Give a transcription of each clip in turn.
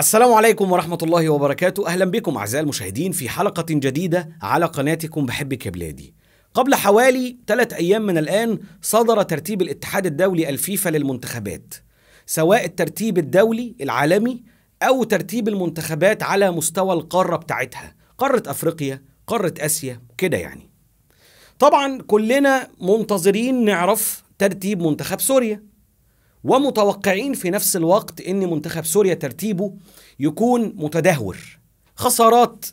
السلام عليكم ورحمة الله وبركاته أهلا بكم أعزائي المشاهدين في حلقة جديدة على قناتكم بحبك يا بلادي قبل حوالي ثلاث أيام من الآن صدر ترتيب الاتحاد الدولي الفيفا للمنتخبات سواء الترتيب الدولي العالمي أو ترتيب المنتخبات على مستوى القارة بتاعتها قارة أفريقيا قارة آسيا كده يعني طبعا كلنا منتظرين نعرف ترتيب منتخب سوريا ومتوقعين في نفس الوقت ان منتخب سوريا ترتيبه يكون متدهور خسارات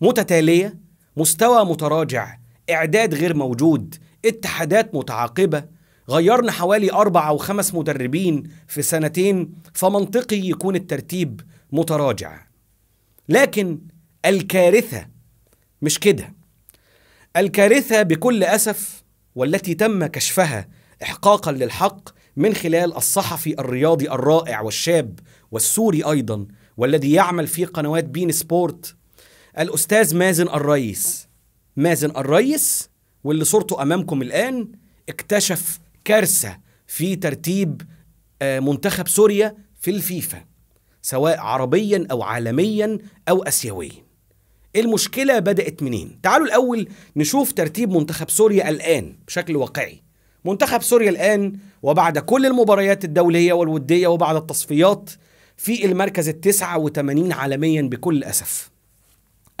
متتاليه مستوى متراجع اعداد غير موجود اتحادات متعاقبه غيرنا حوالي اربع او خمس مدربين في سنتين فمنطقي يكون الترتيب متراجع لكن الكارثه مش كده الكارثه بكل اسف والتي تم كشفها احقاقا للحق من خلال الصحفي الرياضي الرائع والشاب والسوري أيضا والذي يعمل في قنوات بين سبورت الأستاذ مازن الريس مازن الريس واللي صورته أمامكم الآن اكتشف كارثة في ترتيب آه، منتخب سوريا في الفيفا سواء عربيا أو عالميا أو أسيويا المشكلة بدأت منين؟ تعالوا الأول نشوف ترتيب منتخب سوريا الآن بشكل واقعي منتخب سوريا الآن وبعد كل المباريات الدولية والودية وبعد التصفيات في المركز التسعة وثمانين عالميا بكل أسف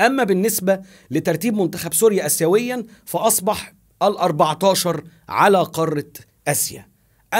أما بالنسبة لترتيب منتخب سوريا أسيويا فأصبح الأربعتاشر على قارة آسيا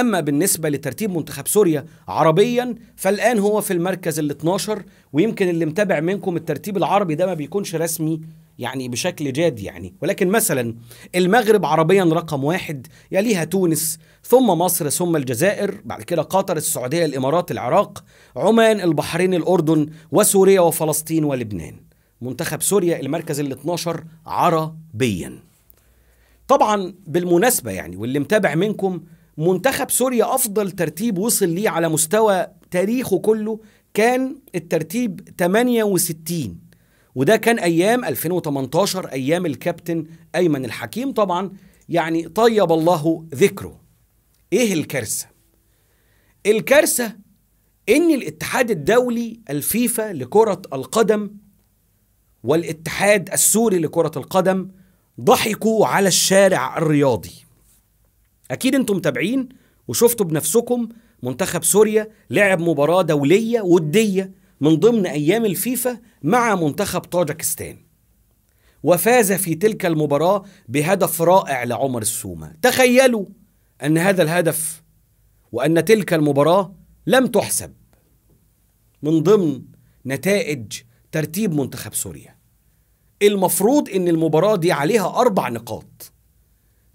أما بالنسبة لترتيب منتخب سوريا عربيا فالآن هو في المركز ال 12 ويمكن اللي متابع منكم الترتيب العربي ده ما بيكونش رسمي يعني بشكل جاد يعني ولكن مثلا المغرب عربيا رقم واحد يليها تونس ثم مصر ثم الجزائر بعد كده قطر السعودية الإمارات العراق عمان البحرين الأردن وسوريا وفلسطين ولبنان منتخب سوريا المركز ال 12 عربيا طبعا بالمناسبة يعني واللي متابع منكم منتخب سوريا أفضل ترتيب وصل ليه على مستوى تاريخه كله كان الترتيب 68 وده كان ايام 2018 ايام الكابتن ايمن الحكيم طبعا يعني طيب الله ذكره ايه الكارثه الكارثه ان الاتحاد الدولي الفيفا لكره القدم والاتحاد السوري لكره القدم ضحكوا على الشارع الرياضي اكيد انتم متابعين وشفتوا بنفسكم منتخب سوريا لعب مباراه دوليه وديه من ضمن أيام الفيفا مع منتخب طاجكستان وفاز في تلك المباراة بهدف رائع لعمر السومة تخيلوا أن هذا الهدف وأن تلك المباراة لم تحسب من ضمن نتائج ترتيب منتخب سوريا المفروض أن المباراة دي عليها أربع نقاط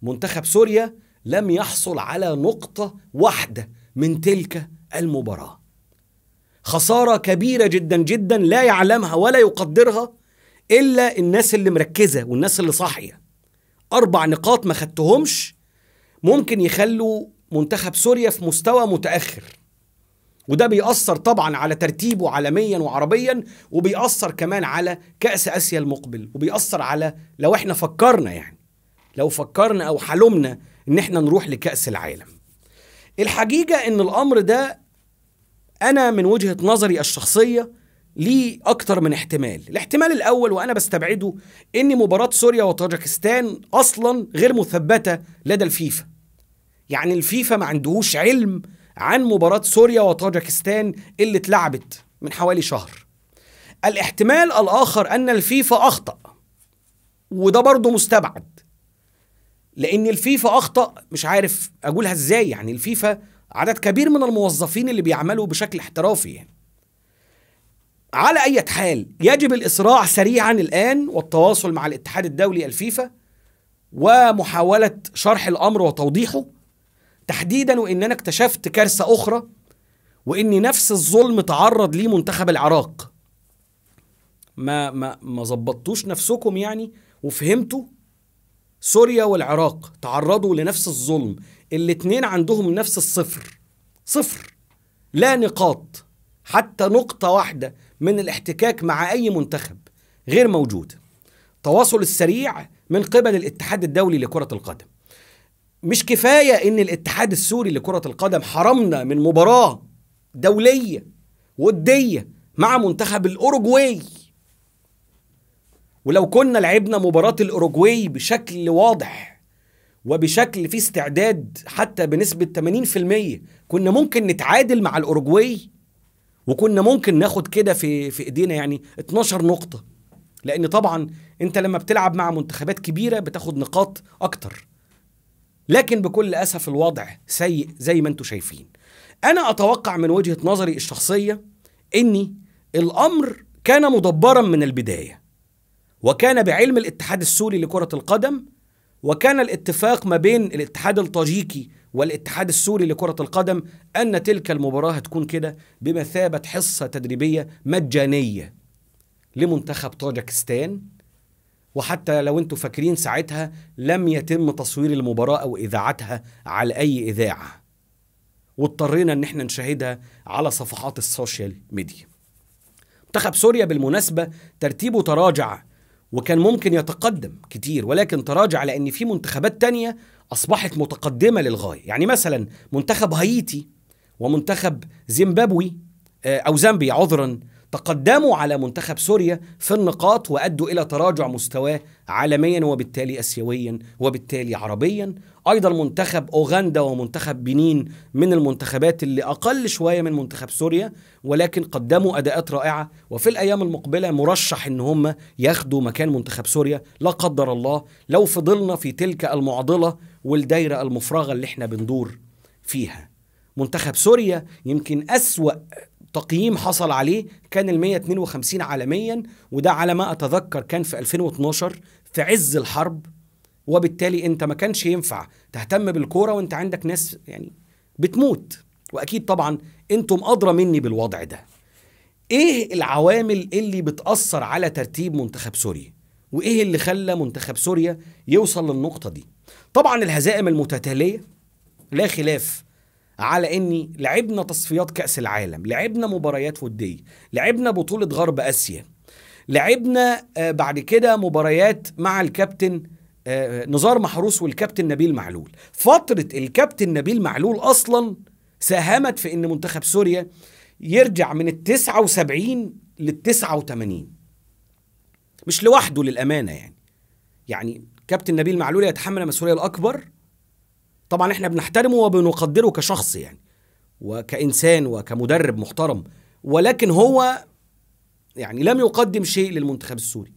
منتخب سوريا لم يحصل على نقطة واحدة من تلك المباراه خسارة كبيرة جدا جدا لا يعلمها ولا يقدرها إلا الناس اللي مركزة والناس اللي صاحية أربع نقاط ما خدتهمش ممكن يخلوا منتخب سوريا في مستوى متأخر وده بيأثر طبعا على ترتيبه عالميا وعربيا وبيأثر كمان على كأس آسيا المقبل وبيأثر على لو احنا فكرنا يعني لو فكرنا أو حلمنا إن احنا نروح لكأس العالم الحقيقة إن الأمر ده انا من وجهه نظري الشخصيه لي اكتر من احتمال الاحتمال الاول وانا بستبعده ان مباراه سوريا وطاجكستان اصلا غير مثبته لدى الفيفا يعني الفيفا ما عندهوش علم عن مباراه سوريا وطاجكستان اللي اتلعبت من حوالي شهر الاحتمال الاخر ان الفيفا اخطا وده برضه مستبعد لان الفيفا اخطا مش عارف اقولها ازاي يعني الفيفا عدد كبير من الموظفين اللي بيعملوا بشكل احترافي يعني على أي حال يجب الإسراع سريعا الآن والتواصل مع الاتحاد الدولي الفيفا ومحاولة شرح الأمر وتوضيحه تحديدا وإن أنا اكتشفت كارثة أخرى وإن نفس الظلم تعرض ليه منتخب العراق ما ما ما ظبطتوش نفسكم يعني وفهمتوا سوريا والعراق تعرضوا لنفس الظلم الاتنين عندهم نفس الصفر صفر لا نقاط حتى نقطة واحدة من الاحتكاك مع أي منتخب غير موجود التواصل السريع من قبل الاتحاد الدولي لكرة القدم مش كفاية إن الاتحاد السوري لكرة القدم حرمنا من مباراة دولية ودية مع منتخب الأوروجواي ولو كنا لعبنا مباراة الأوروجواي بشكل واضح وبشكل فيه استعداد حتى بنسبه 80% كنا ممكن نتعادل مع الاورجواي وكنا ممكن ناخد كده في في ايدينا يعني 12 نقطه لان طبعا انت لما بتلعب مع منتخبات كبيره بتاخد نقاط اكتر لكن بكل اسف الوضع سيء زي ما انتم شايفين انا اتوقع من وجهه نظري الشخصيه اني الامر كان مدبرا من البدايه وكان بعلم الاتحاد السوري لكره القدم وكان الاتفاق ما بين الاتحاد الطاجيكي والاتحاد السوري لكرة القدم أن تلك المباراة هتكون كده بمثابة حصة تدريبية مجانية لمنتخب طاجكستان وحتى لو انتوا فاكرين ساعتها لم يتم تصوير المباراة أو إذاعتها على أي إذاعة واضطرينا ان احنا نشاهدها على صفحات السوشيال ميديا منتخب سوريا بالمناسبة ترتيبه تراجع وكان ممكن يتقدم كتير ولكن تراجع لأن في منتخبات تانية أصبحت متقدمة للغاية يعني مثلا منتخب هايتي ومنتخب زيمبابوي آه، أو زامبيا عذرا تقدموا على منتخب سوريا في النقاط وأدوا إلى تراجع مستواه عالميا وبالتالي أسيويا وبالتالي عربيا أيضا منتخب أوغندا ومنتخب بنين من المنتخبات اللي أقل شوية من منتخب سوريا ولكن قدموا أداءات رائعة وفي الأيام المقبلة مرشح إن هم ياخدوا مكان منتخب سوريا لا قدر الله لو فضلنا في تلك المعضلة والدايرة المفرغة اللي احنا بندور فيها منتخب سوريا يمكن أسوأ تقييم حصل عليه كان ال 152 عالميا وده على ما اتذكر كان في 2012 في عز الحرب وبالتالي انت ما كانش ينفع تهتم بالكوره وانت عندك ناس يعني بتموت واكيد طبعا انتم ادرى مني بالوضع ده ايه العوامل اللي بتاثر على ترتيب منتخب سوريا وايه اللي خلى منتخب سوريا يوصل للنقطه دي طبعا الهزائم المتتاليه لا خلاف على اني لعبنا تصفيات كاس العالم لعبنا مباريات وديه لعبنا بطوله غرب اسيا لعبنا آه، بعد كده مباريات مع الكابتن آه، نزار محروس والكابتن نبيل معلول فتره الكابتن نبيل معلول اصلا ساهمت في ان منتخب سوريا يرجع من ال 79 لل 89 مش لوحده للامانه يعني يعني كابتن نبيل معلول يتحمل المسؤوليه الاكبر طبعا احنا بنحترمه وبنقدره كشخص يعني وكإنسان وكمدرب محترم ولكن هو يعني لم يقدم شيء للمنتخب السوري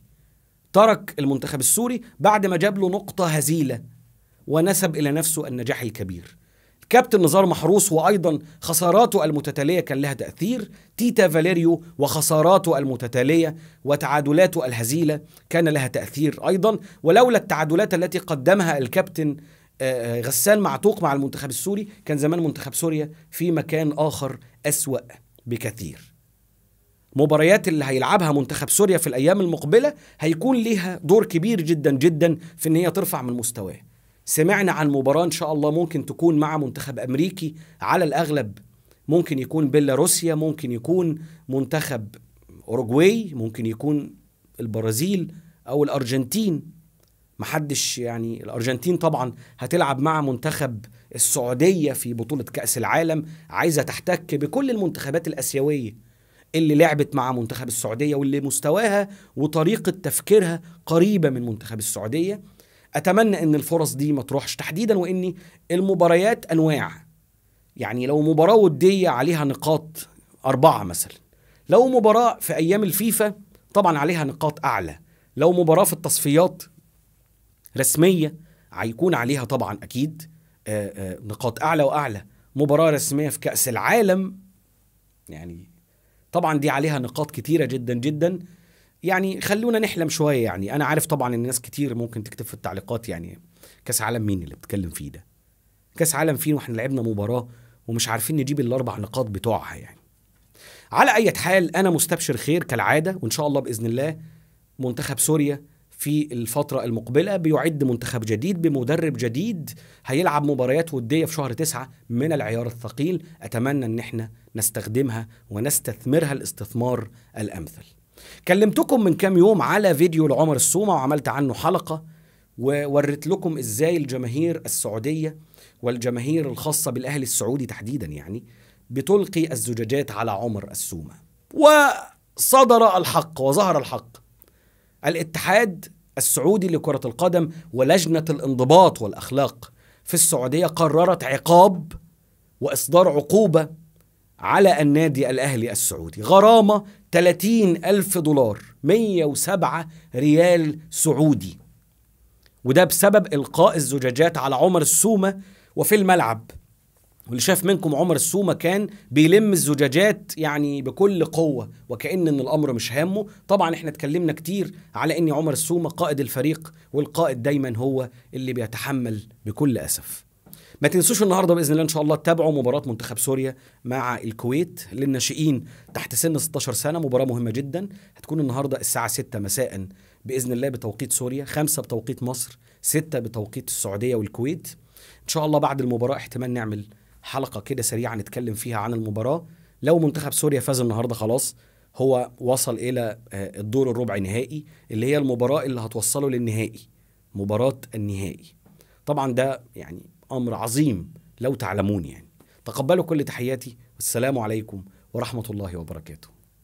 ترك المنتخب السوري بعد ما جاب له نقطة هزيلة ونسب إلى نفسه النجاح الكبير الكابتن نزار محروس وأيضا خساراته المتتالية كان لها تأثير تيتا فاليريو وخساراته المتتالية وتعادلاته الهزيلة كان لها تأثير أيضا ولولا التعادلات التي قدمها الكابتن آه، آه، غسان معتوق مع المنتخب السوري كان زمان منتخب سوريا في مكان آخر أسوأ بكثير مباريات اللي هيلعبها منتخب سوريا في الأيام المقبلة هيكون ليها دور كبير جدا جدا في إن هي ترفع من مستواه سمعنا عن مباراة إن شاء الله ممكن تكون مع منتخب أمريكي على الأغلب ممكن يكون بيلاروسيا ممكن يكون منتخب أوروجواي ممكن يكون البرازيل أو الأرجنتين محدش يعني الارجنتين طبعا هتلعب مع منتخب السعوديه في بطوله كاس العالم عايزه تحتك بكل المنتخبات الاسيويه اللي لعبت مع منتخب السعوديه واللي مستواها وطريقه تفكيرها قريبه من منتخب السعوديه اتمنى ان الفرص دي ما تروحش تحديدا وان المباريات انواع يعني لو مباراه وديه عليها نقاط اربعه مثلا لو مباراه في ايام الفيفا طبعا عليها نقاط اعلى لو مباراه في التصفيات رسميه هيكون عليها طبعا اكيد آه، آه، نقاط اعلى واعلى مباراه رسميه في كاس العالم يعني طبعا دي عليها نقاط كتيره جدا جدا يعني خلونا نحلم شويه يعني انا عارف طبعا ان ناس كتير ممكن تكتب في التعليقات يعني كاس عالم مين اللي بتتكلم فيه ده كاس عالم فين واحنا لعبنا مباراه ومش عارفين نجيب الاربع نقاط بتوعها يعني على اي حال انا مستبشر خير كالعاده وان شاء الله باذن الله منتخب سوريا في الفترة المقبلة بيعد منتخب جديد بمدرب جديد هيلعب مباريات ودية في شهر تسعة من العيار الثقيل أتمنى أن احنا نستخدمها ونستثمرها الاستثمار الأمثل كلمتكم من كام يوم على فيديو لعمر السومة وعملت عنه حلقة ووريت لكم ازاي الجماهير السعودية والجماهير الخاصة بالأهلي السعودي تحديدا يعني بتلقي الزجاجات على عمر السومة وصدر الحق وظهر الحق الاتحاد السعودي لكرة القدم ولجنة الانضباط والأخلاق في السعودية قررت عقاب وإصدار عقوبة على النادي الأهلي السعودي غرامة 30 ألف دولار 107 ريال سعودي وده بسبب إلقاء الزجاجات على عمر السومة وفي الملعب واللي شاف منكم عمر السومه كان بيلم الزجاجات يعني بكل قوه وكان ان الامر مش هامه طبعا احنا اتكلمنا كتير على ان عمر السومه قائد الفريق والقائد دايما هو اللي بيتحمل بكل اسف ما تنسوش النهارده باذن الله ان شاء الله تتابعوا مباراه منتخب سوريا مع الكويت للناشئين تحت سن 16 سنه مباراه مهمه جدا هتكون النهارده الساعه 6 مساء باذن الله بتوقيت سوريا 5 بتوقيت مصر 6 بتوقيت السعوديه والكويت ان شاء الله بعد المباراه احتمال نعمل حلقه كده سريعه نتكلم فيها عن المباراه لو منتخب سوريا فاز النهارده خلاص هو وصل الى آه، الدور الربع نهائي اللي هي المباراه اللي هتوصله للنهائي مباراه النهائي طبعا ده يعني امر عظيم لو تعلمون يعني تقبلوا كل تحياتي والسلام عليكم ورحمه الله وبركاته